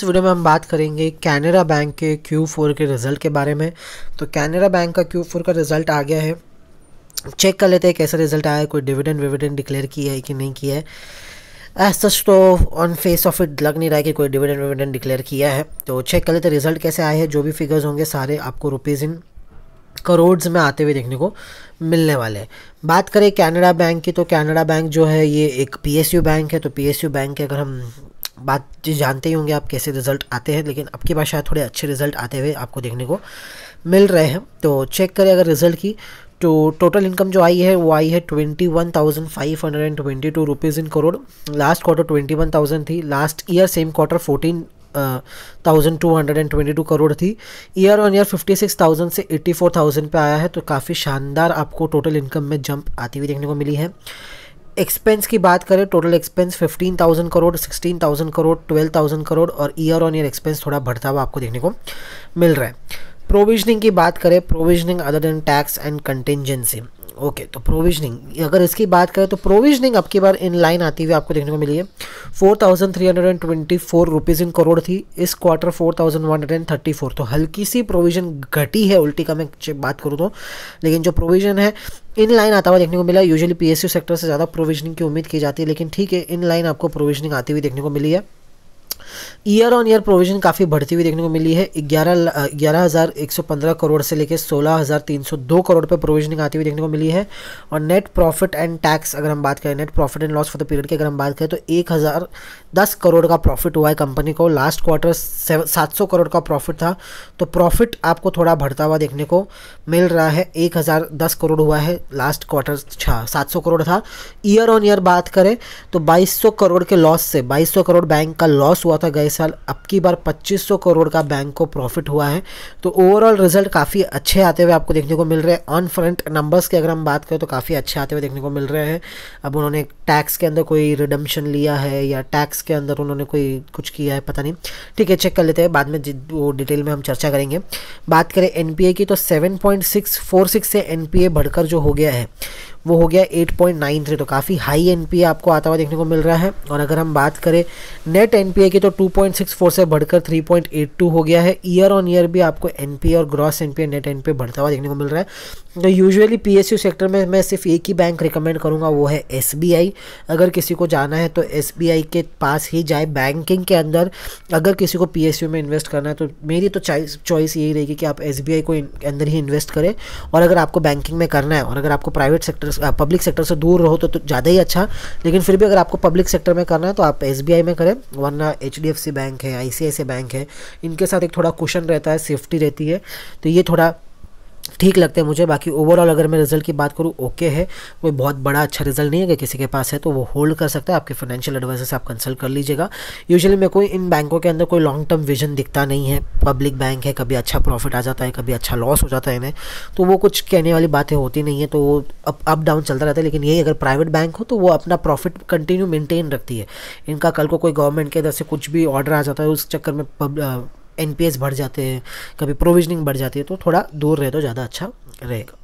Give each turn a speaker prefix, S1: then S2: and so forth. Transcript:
S1: इस वीडियो में हम बात करेंगे कैनरा बैंक के क्यू फोर के रिज़ल्ट के बारे में तो कैनरा बैंक का क्यू फोर का रिज़ल्ट आ गया है चेक कर लेते हैं कैसा रिज़ल्ट आया कोई डिविडेंड विविडेंड डिक्लेयर किया है कि नहीं किया है एज सच तो ऑन फेस ऑफ इट लग नहीं रहा है कि कोई डिविडेंड विविडेंड डिक्लेयर किया है तो चेक कर लेते हैं रिज़ल्ट कैसे आए हैं जो भी फिगर्स होंगे सारे आपको रुपीज़ इन करोड़ में आते हुए देखने को मिलने वाले हैं बात करें कैनरा बैंक की तो कैनरा बैंक जो है ये एक पी बैंक है तो पी बैंक के अगर हम बात जी जानते ही होंगे आप कैसे रिज़ल्ट आते हैं लेकिन अब की बार शायद थोड़े अच्छे रिज़ल्ट आते हुए आपको देखने को मिल रहे हैं तो चेक करें अगर रिज़ल्ट की तो टोटल इनकम जो आई है वो आई है twenty one thousand five hundred and twenty two rupees in crore last quarter twenty one thousand थी last year same quarter fourteen thousand two hundred and twenty two crore थी year on year fifty six thousand से eighty four thousand पर आया है तो काफ़ी शानदार आपको टोटल इनकम में जंप आती हुई देखने को मिली है एक्सपेंस की बात करें टोटल एक्सपेंस 15,000 करोड़ 16,000 करोड़ 12,000 करोड़ और ईयर ऑन ईयर एक्सपेंस थोड़ा बढ़ता हुआ आपको देखने को मिल रहा है प्रोविजनिंग की बात करें provisioning other than tax and contingency okay तो प्रोविजनिंग अगर इसकी बात करें तो प्रोविजनिंग अब की बार इन लाइन आती हुई आपको देखने को मिली है four thousand three hundred and twenty four rupees in crore थी इस quarter four thousand one hundred and thirty four तो हल्की सी प्रोविजन घटी है उल्टी का मैं बात करूँ तो लेकिन जो प्रोविजन है इन लाइन आता हुआ देखने को मिला यूजुअली पी सेक्टर से ज़्यादा प्रोविजनिंग की उम्मीद की जाती है लेकिन ठीक है इन लाइन आपको प्रोविजनिंग आती हुई देखने को मिली है ईयर ऑन ईयर प्रोविजन काफ़ी बढ़ती हुई देखने को मिली है ग्यारह ग्यारह हज़ार एक सौ पंद्रह करोड़ से लेकर सोलह हज़ार तीन सौ दो करोड़ पर प्रोविजनिंग आती हुई देखने को मिली है और नेट प्रॉफिट एंड टैक्स अगर हम बात करें net profit and loss for the period की अगर हम बात करें तो एक हज़ार दस करोड़ का प्रॉफिट हुआ है कंपनी को लास्ट क्वार्टर सात सौ करोड़ का प्रॉफिट था तो प्रॉफिट आपको थोड़ा बढ़ता हुआ देखने को मिल रहा है एक हज़ार दस करोड़ हुआ है लास्ट क्वार्टर छः सात सौ करोड़ था ईयर ऑन ईयर बात करें तो बाईस सौ करोड़ के लॉस से बाईस सौ करोड़ बैंक का लॉस हुआ था गए साल अब की बार 2500 करोड़ का बैंक को प्रॉफिट हुआ है तो ओवरऑल रिजल्ट काफ़ी अच्छे आते हुए आपको देखने को मिल रहे हैं ऑन फ्रंट नंबर्स की अगर हम बात करें तो काफ़ी अच्छे आते हुए देखने को मिल रहे हैं अब उन्होंने टैक्स के अंदर कोई रिडम्शन लिया है या टैक्स के अंदर उन्होंने कोई कुछ किया है पता नहीं ठीक है चेक कर लेते हैं बाद में वो डिटेल में हम चर्चा करेंगे बात करें एन की तो सेवन से एन बढ़कर जो हो गया है वो हो गया 8.93 तो काफ़ी हाई एनपीए आपको आता हुआ देखने को मिल रहा है और अगर हम बात करें नेट एनपीए की तो 2.64 से बढ़कर 3.82 हो गया है ईयर ऑन ईयर भी आपको एनपीए और ग्रॉस एनपीए नेट एनपीए बढ़ता हुआ देखने को मिल रहा है तो यूजुअली पीएसयू सेक्टर में मैं सिर्फ एक ही बैंक रिकमेंड करूँगा वो है एसबीआई अगर किसी को जाना है तो एसबीआई के पास ही जाए बैंकिंग के अंदर अगर किसी को पीएसयू में इन्वेस्ट करना है तो मेरी तो चॉइस यही रहेगी कि आप एसबीआई को अंदर ही इन्वेस्ट करें और अगर आपको बैंकिंग में करना है और अगर आपको प्राइवेट सेक्टर पब्लिक सेक्टर से दूर रहो तो, तो ज़्यादा ही अच्छा लेकिन फिर भी अगर आपको पब्लिक सेक्टर में करना है तो आप एस में करें वरना एच बैंक है आई बैंक है इनके साथ एक थोड़ा क्वेश्चन रहता है सेफ्टी रहती है तो ये थोड़ा ठीक लगते हैं मुझे बाकी ओवरऑल अगर मैं रिजल्ट की बात करूँ ओके है कोई बहुत बड़ा अच्छा रिजल्ट नहीं है अगर किसी के पास है तो वो होल्ड कर सकता है आपके फाइनेंशियल एडवाइजर से आप कंसल्ट कर लीजिएगा यूजुअली मेरे को इन बैंकों के अंदर कोई लॉन्ग टर्म विजन दिखता नहीं है पब्लिक बैंक है कभी अच्छा प्रॉफिट आ जाता है कभी अच्छा लॉस हो जाता है इन्हें तो वो कुछ कहने वाली बातें होती नहीं है तो वो अप अप डाउन चलता रहता है लेकिन यही अगर प्राइवेट बैंक हो तो वो अपना प्रॉफिट कंटिन्यू मेंटेन रखती है इनका कल को कोई गवर्नमेंट के तरफ से कुछ भी ऑर्डर आ जाता है उस चक्कर में एन बढ़ जाते हैं कभी प्रोविजनिंग बढ़ जाती है तो थोड़ा दूर रहे तो ज़्यादा अच्छा रहेगा